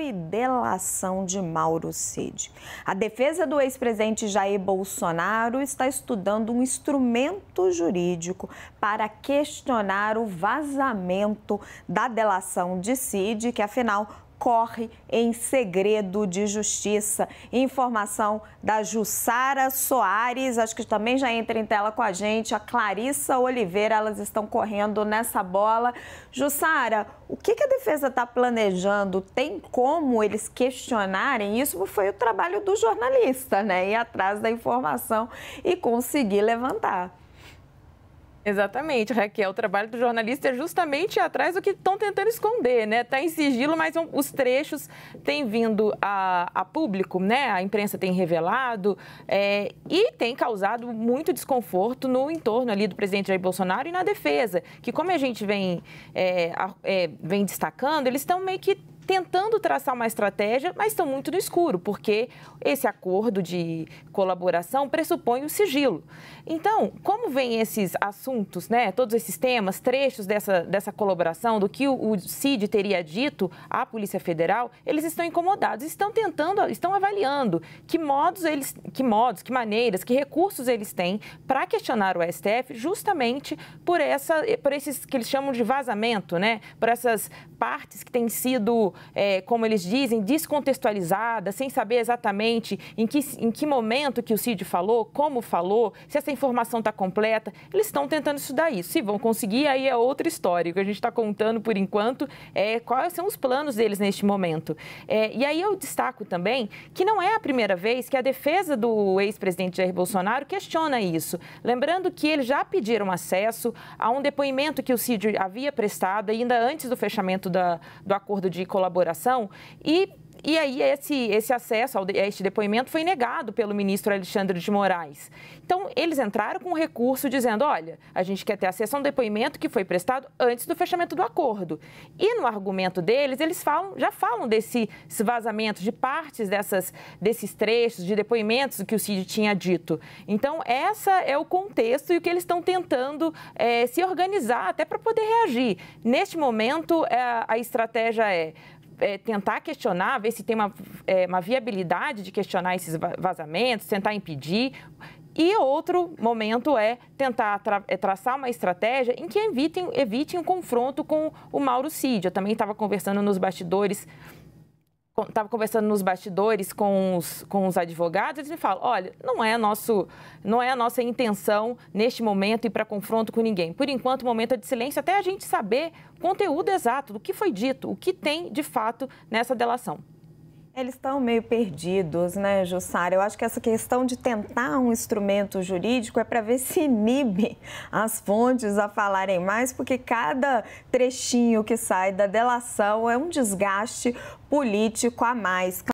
e delação de Mauro Cid. A defesa do ex-presidente Jair Bolsonaro está estudando um instrumento jurídico para questionar o vazamento da delação de Cid, que afinal corre em segredo de justiça. Informação da Jussara Soares, acho que também já entra em tela com a gente, a Clarissa Oliveira, elas estão correndo nessa bola. Jussara, o que, a defesa está planejando? Tem como eles questionarem? Isso foi o trabalho do jornalista, né? Ir atrás da informação e conseguir levantar. Exatamente, Raquel. O trabalho do jornalista é justamente atrás do que estão tentando esconder, né? Está em sigilo, mas os trechos têm vindo a, a público, né? A imprensa tem revelado é, e tem causado muito desconforto no entorno ali do presidente Jair Bolsonaro e na defesa, que como a gente vem, é, é, vem destacando, eles estão meio que tentando traçar uma estratégia, mas estão muito no escuro, porque esse acordo de colaboração pressupõe o sigilo. Então, como vem esses assuntos, né, todos esses temas, trechos dessa, dessa colaboração, do que o, o CID teria dito à Polícia Federal, eles estão incomodados, estão tentando, estão avaliando que modos eles, que modos, que maneiras, que recursos eles têm para questionar o STF justamente por essa, por esses que eles chamam de vazamento, né, por essas partes que têm sido é, como eles dizem, descontextualizada, sem saber exatamente em que, em que momento que o Cid falou, como falou, se essa informação está completa. Eles estão tentando estudar isso. Se vão conseguir, aí é outra história. O que a gente está contando por enquanto é quais são os planos deles neste momento. É, e aí eu destaco também que não é a primeira vez que a defesa do ex-presidente Jair Bolsonaro questiona isso. Lembrando que eles já pediram acesso a um depoimento que o Cid havia prestado ainda antes do fechamento da, do acordo de colaboração colaboração e e aí esse, esse acesso a este depoimento foi negado pelo ministro Alexandre de Moraes. Então, eles entraram com um recurso dizendo, olha, a gente quer ter acesso a um depoimento que foi prestado antes do fechamento do acordo. E no argumento deles, eles falam, já falam desse, desse vazamento de partes dessas, desses trechos, de depoimentos que o Cid tinha dito. Então, essa é o contexto e o que eles estão tentando é, se organizar até para poder reagir. Neste momento, é, a estratégia é é, tentar questionar, ver se tem uma, é, uma viabilidade de questionar esses vazamentos, tentar impedir. E outro momento é tentar tra é, traçar uma estratégia em que evitem, evitem um confronto com o Mauro Cid. Eu também estava conversando nos bastidores estava conversando nos bastidores com os, com os advogados, eles me falam, olha, não é, nosso, não é a nossa intenção neste momento ir para confronto com ninguém. Por enquanto, o momento é de silêncio, até a gente saber o conteúdo exato do que foi dito, o que tem de fato nessa delação. Eles estão meio perdidos, né, Jussara? Eu acho que essa questão de tentar um instrumento jurídico é para ver se inibe as fontes a falarem mais, porque cada trechinho que sai da delação é um desgaste político a mais.